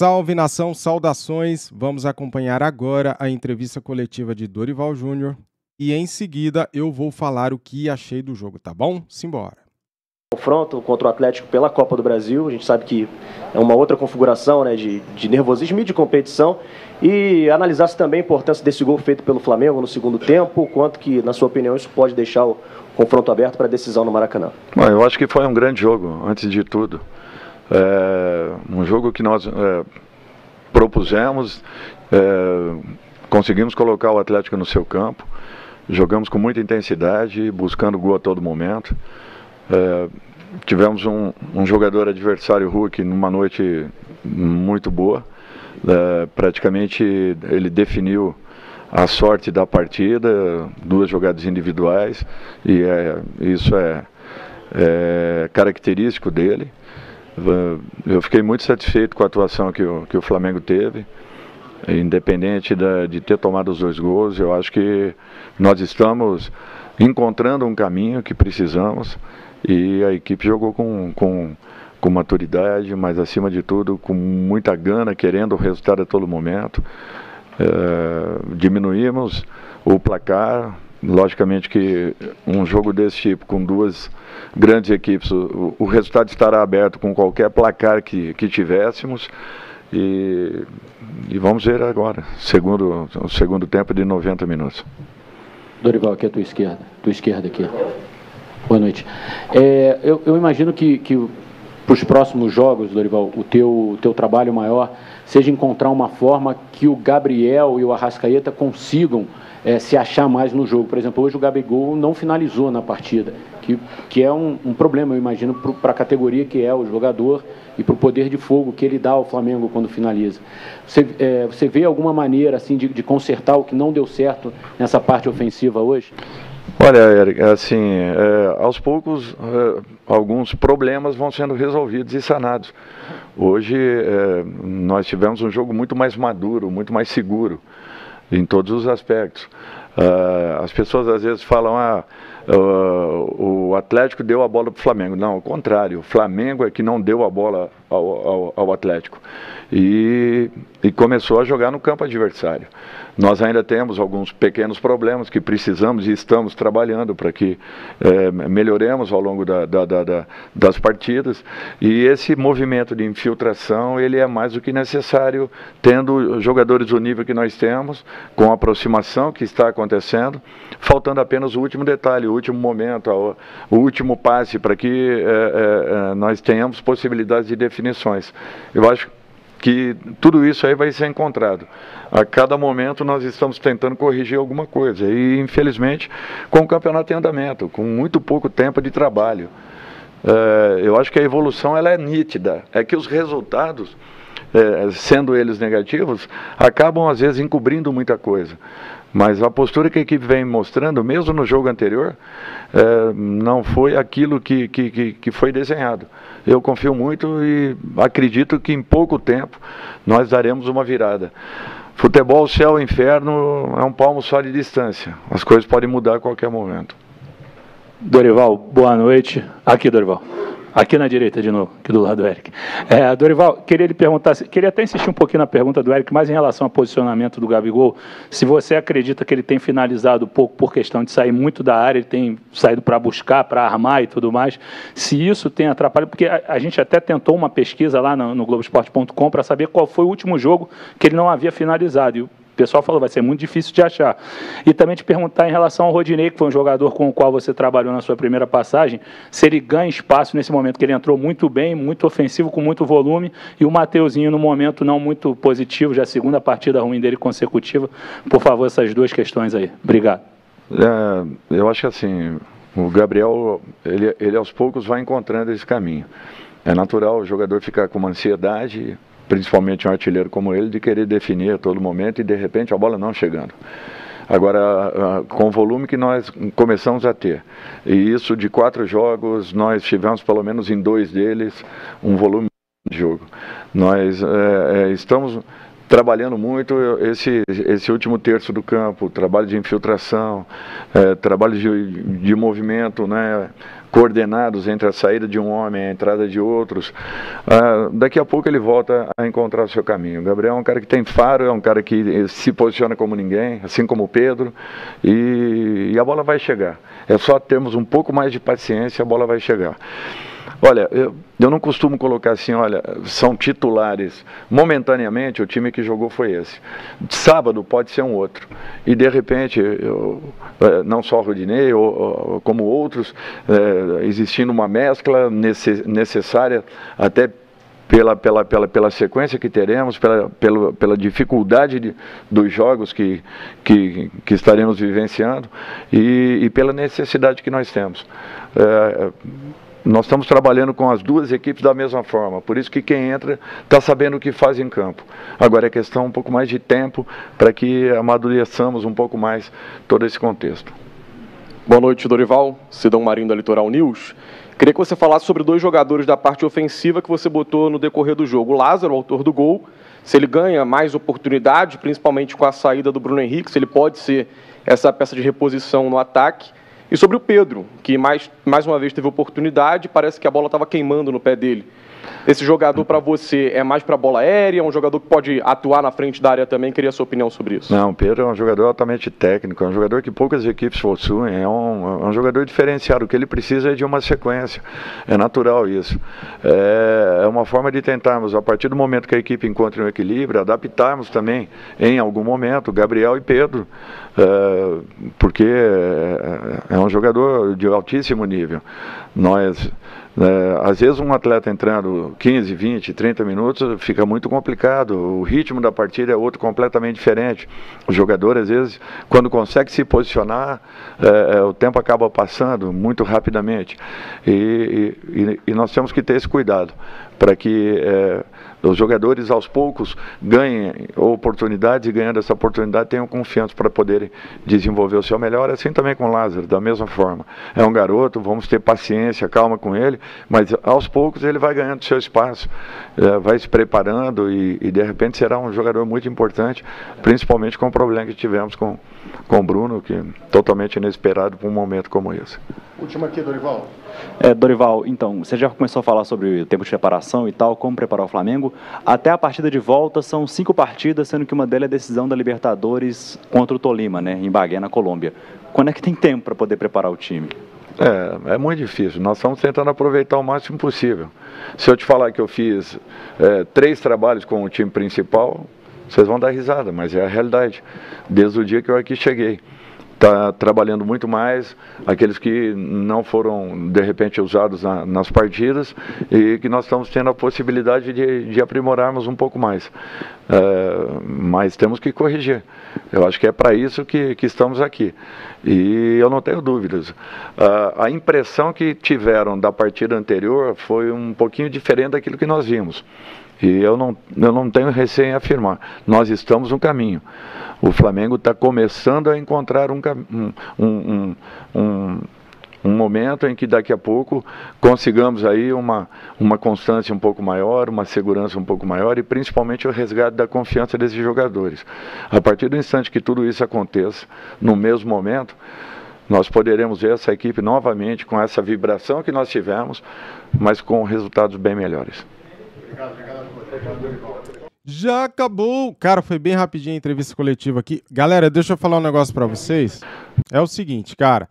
Salve nação, saudações! Vamos acompanhar agora a entrevista coletiva de Dorival Júnior e em seguida eu vou falar o que achei do jogo, tá bom? Simbora! Confronto contra o Atlético pela Copa do Brasil, a gente sabe que é uma outra configuração né, de, de nervosismo e de competição e analisasse também a importância desse gol feito pelo Flamengo no segundo tempo, quanto que, na sua opinião, isso pode deixar o confronto aberto para a decisão no Maracanã. Bom, eu acho que foi um grande jogo, antes de tudo. É, um jogo que nós é, propusemos, é, conseguimos colocar o Atlético no seu campo, jogamos com muita intensidade, buscando gol a todo momento. É, tivemos um, um jogador adversário, Hulk, numa noite muito boa. É, praticamente ele definiu a sorte da partida, duas jogadas individuais, e é, isso é, é característico dele. Eu fiquei muito satisfeito com a atuação que o, que o Flamengo teve. Independente da, de ter tomado os dois gols, eu acho que nós estamos encontrando um caminho que precisamos e a equipe jogou com, com, com maturidade, mas acima de tudo com muita gana, querendo o resultado a todo momento. É, diminuímos o placar, Logicamente que um jogo desse tipo, com duas grandes equipes, o, o resultado estará aberto com qualquer placar que, que tivéssemos. E, e, vamos ver agora, segundo, o segundo tempo de 90 minutos. Dorival, aqui é a tua esquerda, tua esquerda aqui. Boa noite. É, eu, eu, imagino que, que para os próximos jogos, Dorival, o teu, o teu trabalho maior seja encontrar uma forma que o Gabriel e o Arrascaeta consigam é, se achar mais no jogo. Por exemplo, hoje o Gabigol não finalizou na partida, que, que é um, um problema, eu imagino, para a categoria que é o jogador e para o poder de fogo que ele dá ao Flamengo quando finaliza. Você, é, você vê alguma maneira assim de, de consertar o que não deu certo nessa parte ofensiva hoje? Olha, Eric, assim, é, aos poucos alguns problemas vão sendo resolvidos e sanados. Hoje é, nós tivemos um jogo muito mais maduro, muito mais seguro em todos os aspectos. Uh, as pessoas às vezes falam, ah, uh, o Atlético deu a bola para o Flamengo. Não, ao contrário, o Flamengo é que não deu a bola ao, ao, ao Atlético. E, e, começou a jogar no campo adversário. Nós ainda temos alguns pequenos problemas que precisamos e estamos trabalhando para que é, melhoremos ao longo da, da, da, das partidas. E esse movimento de infiltração ele é mais do que necessário, tendo jogadores do nível que nós temos, com a aproximação que está acontecendo acontecendo, faltando apenas o último detalhe, o último momento, o último passe para que é, é, é, nós tenhamos possibilidades de definições. Eu acho que tudo isso aí vai ser encontrado. A cada momento nós estamos tentando corrigir alguma coisa. E, infelizmente, com o campeonato em andamento, com muito pouco tempo de trabalho. É, eu acho que a evolução ela é nítida. É que os resultados é, sendo eles negativos, acabam às vezes encobrindo muita coisa. Mas a postura que a equipe vem mostrando, mesmo no jogo anterior, é, não foi aquilo que, que, que, foi desenhado. Eu confio muito e acredito que em pouco tempo nós daremos uma virada. Futebol, céu, inferno é um palmo só de distância. As coisas podem mudar a qualquer momento. Dorival, boa noite. Aqui, Dorival. Aqui na direita de novo, aqui do lado do Eric. É, Dorival, queria lhe perguntar, queria até insistir um pouquinho na pergunta do Eric, mas em relação ao posicionamento do Gabigol, se você acredita que ele tem finalizado pouco por questão de sair muito da área, ele tem saído para buscar, para armar e tudo mais, se isso tem atrapalhado, porque a, a gente até tentou uma pesquisa lá no, no Globoesporte.com para saber qual foi o último jogo que ele não havia finalizado. E pessoal falou, vai ser muito difícil de achar. E também te perguntar em relação ao Rodinei, que foi um jogador com o qual você trabalhou na sua primeira passagem, se ele ganha espaço nesse momento, que ele entrou muito bem, muito ofensivo, com muito volume, e o Mateuzinho no momento não muito positivo, já a segunda partida ruim dele consecutiva. Por favor, essas duas questões aí. Obrigado. É, eu acho que assim, o Gabriel, ele, ele aos poucos vai encontrando esse caminho. É natural o jogador ficar com uma ansiedade, principalmente um artilheiro como ele, de querer definir a todo momento e de repente a bola não chegando. Agora, ah, com o volume que nós começamos a ter, e isso de quatro jogos, nós tivemos pelo menos em dois deles um volume de jogo. Nós é, estamos trabalhando muito esse, esse último terço do campo, trabalho de infiltração, é, trabalho de, de movimento, né, coordenados entre a saída de um homem e a entrada de outros. Ah, daqui a pouco ele volta a encontrar o seu caminho. O Gabriel é um cara que tem faro, é um cara que eh, se posiciona como ninguém, assim como o Pedro, e, e a bola vai chegar. É só termos um pouco mais de paciência, a bola vai chegar. Olha, eu, eu, não costumo colocar assim, olha, são titulares. Momentaneamente, o time que jogou foi esse. Sábado pode ser um outro. E de repente, eu, é, não só o Rodinei, como outros, é, existindo uma mescla necessária até pela, pela, pela, pela sequência que teremos, pela, pela, pela dificuldade de, dos jogos que, que, que estaremos vivenciando e, e, pela necessidade que nós temos. É, nós estamos trabalhando com as duas equipes da mesma forma, por isso que quem entra está sabendo o que faz em campo. Agora é questão um pouco mais de tempo para que amadureçamos um pouco mais todo esse contexto. Boa noite, Dorival. Sidão Marinho da Litoral News. Queria que você falasse sobre dois jogadores da parte ofensiva que você botou no decorrer do jogo. O Lázaro, autor do gol, se ele ganha mais oportunidade, principalmente com a saída do Bruno Henrique, se ele pode ser essa peça de reposição no ataque. E sobre o Pedro, que mais, mais uma vez teve oportunidade, parece que a bola estava queimando no pé dele. Esse jogador para você é mais para bola aérea, é um jogador que pode atuar na frente da área também? Queria a sua opinião sobre isso. Não, Pedro é um jogador altamente técnico, é um jogador que poucas equipes possuem, é um, é um jogador diferenciado. O que ele precisa é de uma sequência, é natural isso. É, é uma forma de tentarmos, a partir do momento que a equipe encontre um equilíbrio, adaptarmos também, em algum momento, Gabriel e Pedro. Eh, porque eh, é um jogador de altíssimo nível. Nós, eh, às vezes, um atleta entrando 15, 20, 30 minutos fica muito complicado. O ritmo da partida é outro completamente diferente. O jogador, às vezes, quando consegue se posicionar, o tempo acaba passando muito rapidamente. E, e, e nós temos que ter esse cuidado para que os jogadores aos poucos ganhem oportunidades e ganhando essa oportunidade tenham confiança para poderem desenvolver o seu melhor, assim também com o Lázaro, da mesma forma. É um garoto, vamos ter paciência, calma com ele, mas aos poucos ele vai ganhando seu espaço, é, vai se preparando e, e de repente será um jogador muito importante, principalmente com o problema que tivemos com, com o Bruno, que é totalmente inesperado para um momento como esse. Última aqui, Dorival. É, Dorival, então, você já começou a falar sobre o tempo de preparação e tal, como preparar o Flamengo. Até a partida de volta são cinco partidas, sendo que uma delas é decisão da Libertadores contra o Tolima, né, em Bagué, na Colômbia. Quando é que tem tempo para poder preparar o time? É, é muito difícil. Nós estamos tentando aproveitar o máximo possível. Se eu te falar que eu fiz é, três trabalhos com o time principal, vocês vão dar risada, mas é a realidade. Desde o dia que eu aqui cheguei está trabalhando muito mais aqueles que não foram, de repente, usados na, nas partidas e que nós estamos tendo a possibilidade de, de aprimorarmos um pouco mais. É, mas temos que corrigir. Eu acho que é para isso que, que estamos aqui. E eu não tenho dúvidas. Eh, a impressão que tiveram da partida anterior foi um pouquinho diferente daquilo que nós vimos. E eu não, eu não tenho receio em afirmar. Nós estamos no caminho. O Flamengo está começando a encontrar um, um, um, um, momento em que daqui a pouco consigamos aí uma, uma constância um pouco maior, uma segurança um pouco maior e principalmente o resgate da confiança desses jogadores. A partir do instante que tudo isso aconteça, no mesmo momento, nós poderemos ver essa equipe novamente com essa vibração que nós tivemos, mas com resultados bem melhores. Já acabou. Cara, foi bem rapidinho a entrevista coletiva aqui. Galera, deixa eu falar um negócio para vocês. É o seguinte, cara.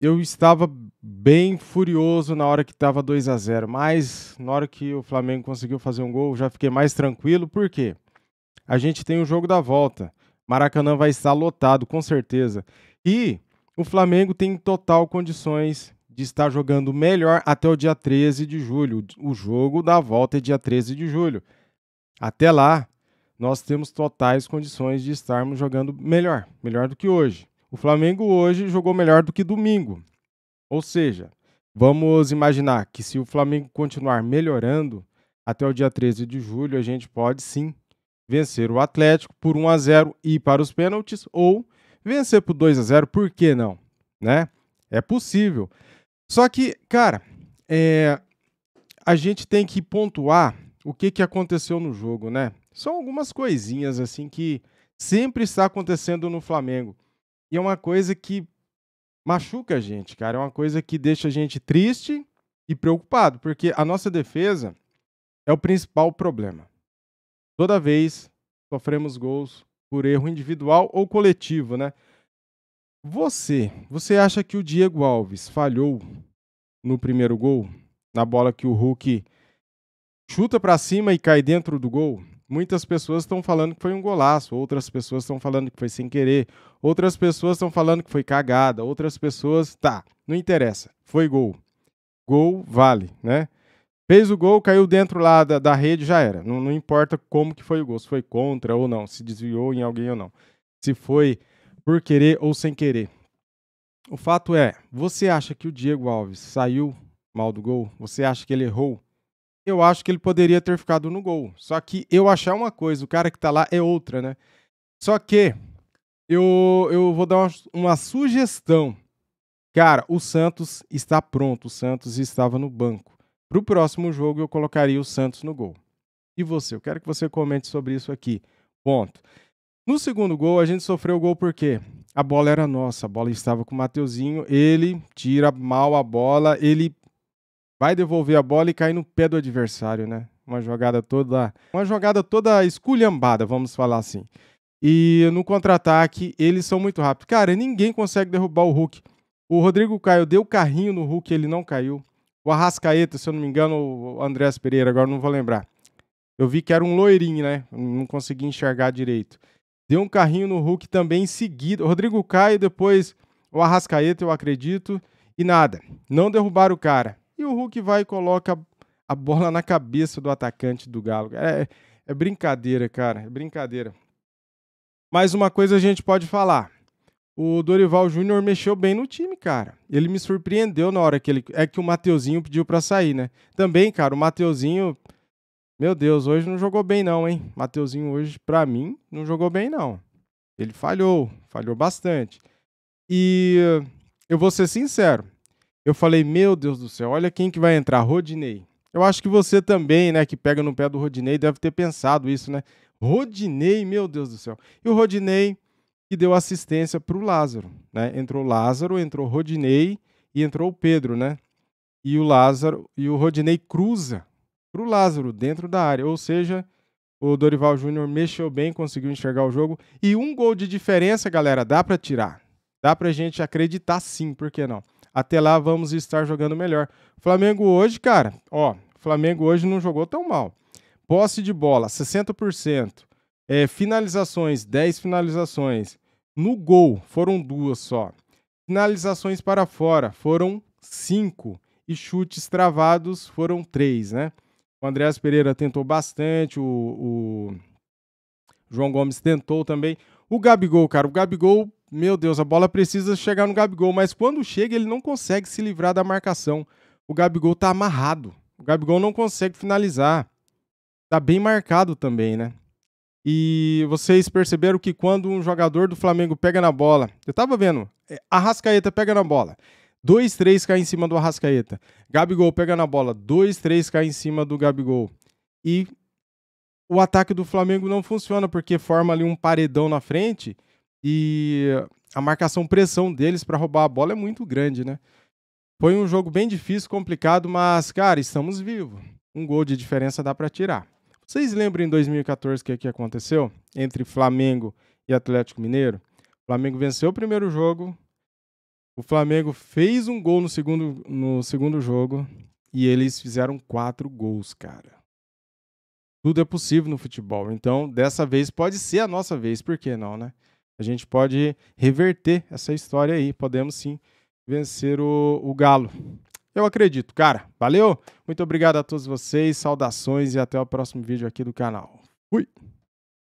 Eu estava bem furioso na hora que estava 2 a 0, mas na hora que o Flamengo conseguiu fazer um gol, já fiquei mais tranquilo. Por quê? A gente tem o jogo da volta. Maracanã vai estar lotado, com certeza. E o Flamengo tem total condições de estar jogando melhor até o dia 13 de julho. O jogo da volta é dia 13 de julho. Até lá, nós temos totais condições de estarmos jogando melhor, melhor do que hoje. O Flamengo hoje jogou melhor do que domingo. Ou seja, vamos imaginar que se o Flamengo continuar melhorando até o dia 13 de julho, a gente pode sim vencer o Atlético por 1 a 0 e ir para os pênaltis ou vencer por 2 a 0, por que não, né? É possível. Só que, cara, é, a gente tem que pontuar o que, que aconteceu no jogo, né? São algumas coisinhas assim que sempre está acontecendo no Flamengo. E é uma coisa que machuca a gente, cara. É uma coisa que deixa a gente triste e preocupado, porque a nossa defesa é o principal problema. Toda vez sofremos gols por erro individual ou coletivo, né? Você, você acha que o Diego Alves falhou no primeiro gol, na bola que o Hulk chuta para cima e cai dentro do gol? Muitas pessoas estão falando que foi um golaço, outras pessoas estão falando que foi sem querer, outras pessoas estão falando que foi cagada, outras pessoas, tá, não interessa, foi gol. Gol vale, né? Fez o gol, caiu dentro lá da, da rede, já era. Não, não, importa como que foi o gol, se foi contra ou não, se desviou em alguém ou não. Se foi por querer ou sem querer. O fato é, você acha que o Diego Alves saiu mal do gol? Você acha que ele errou? Eu acho que ele poderia ter ficado no gol. Só que eu achar uma coisa, o cara que tá lá é outra, né? Só que eu, eu vou dar uma, uma sugestão. Cara, o Santos está pronto. O Santos estava no banco. Para o próximo jogo, eu colocaria o Santos no gol. E você? Eu quero que você comente sobre isso aqui. Ponto. No segundo gol, a gente sofreu o gol porque a bola era nossa, a bola estava com o Mateuzinho, ele tira mal a bola, ele vai devolver a bola e cai no pé do adversário, né? Uma jogada toda, uma jogada toda esculhambada, vamos falar assim. E no contra-ataque, eles são muito rápidos. Cara, ninguém consegue derrubar o Hulk. O Rodrigo Caio deu carrinho no Hulk, ele não caiu. O Arrascaeta, se eu não me engano, o Andrés Pereira, agora não vou lembrar. Eu vi que era um loirinho, né? Não consegui enxergar direito. Deu um carrinho no Hulk também em seguida. Rodrigo Caio, depois o Arrascaeta, eu acredito. E nada, não derrubaram o cara. E o Hulk vai e coloca a bola na cabeça do atacante do Galo. É, é brincadeira, cara, é brincadeira. Mais uma coisa a gente pode falar. O Dorival Júnior mexeu bem no time, cara. Ele me surpreendeu na hora que ele. É que o Mateuzinho pediu para sair, né? Também, cara, o Mateuzinho meu Deus, hoje não jogou bem não, hein? Mateuzinho hoje, para mim, não jogou bem não. Ele falhou, falhou bastante. E eu vou ser sincero. Eu falei, meu Deus do céu, olha quem que vai entrar, Rodinei. Eu acho que você também, né, que pega no pé do Rodinei, deve ter pensado isso, né? Rodinei, meu Deus do céu. E o Rodinei que deu assistência para o Lázaro, né? Entrou Lázaro, entrou Rodinei e entrou o Pedro, né? E o Lázaro e o Rodinei cruza para o Lázaro dentro da área. Ou seja, o Dorival Júnior mexeu bem, conseguiu enxergar o jogo. E um gol de diferença, galera, dá para tirar. Dá para gente acreditar sim, por que não? Até lá vamos estar jogando melhor. Flamengo hoje, cara, ó, Flamengo hoje não jogou tão mal. Posse de bola, 60%. É, finalizações, 10 finalizações. No gol, foram duas só. Finalizações para fora, foram cinco. E chutes travados, foram três, né? O Andréas Pereira tentou bastante, o, o, João Gomes tentou também. O Gabigol, cara, o Gabigol, meu Deus, a bola precisa chegar no Gabigol, mas quando chega ele não consegue se livrar da marcação. O Gabigol tá amarrado. O Gabigol não consegue finalizar. Tá bem marcado também, né? E vocês perceberam que quando um jogador do Flamengo pega na bola, eu tava vendo, é, a Rascaeta pega na bola dois três cai em cima do Arrascaeta. Gabigol pega na bola, dois três cai em cima do Gabigol. E o ataque do Flamengo não funciona porque forma ali um paredão na frente e a marcação pressão deles para roubar a bola é muito grande, né? Foi um jogo bem difícil, complicado, mas cara, estamos vivos. Um gol de diferença dá para tirar. Vocês lembram em 2014 o que, é que aconteceu entre Flamengo e Atlético Mineiro? O Flamengo venceu o primeiro jogo, o Flamengo fez um gol no segundo, no segundo jogo e eles fizeram quatro gols, cara. Tudo é possível no futebol. Então, dessa vez pode ser a nossa vez, por que não, né? A gente pode reverter essa história aí. Podemos sim vencer o, o Galo. Eu acredito, cara. Valeu, muito obrigado a todos vocês, saudações e até o próximo vídeo aqui do canal. Fui!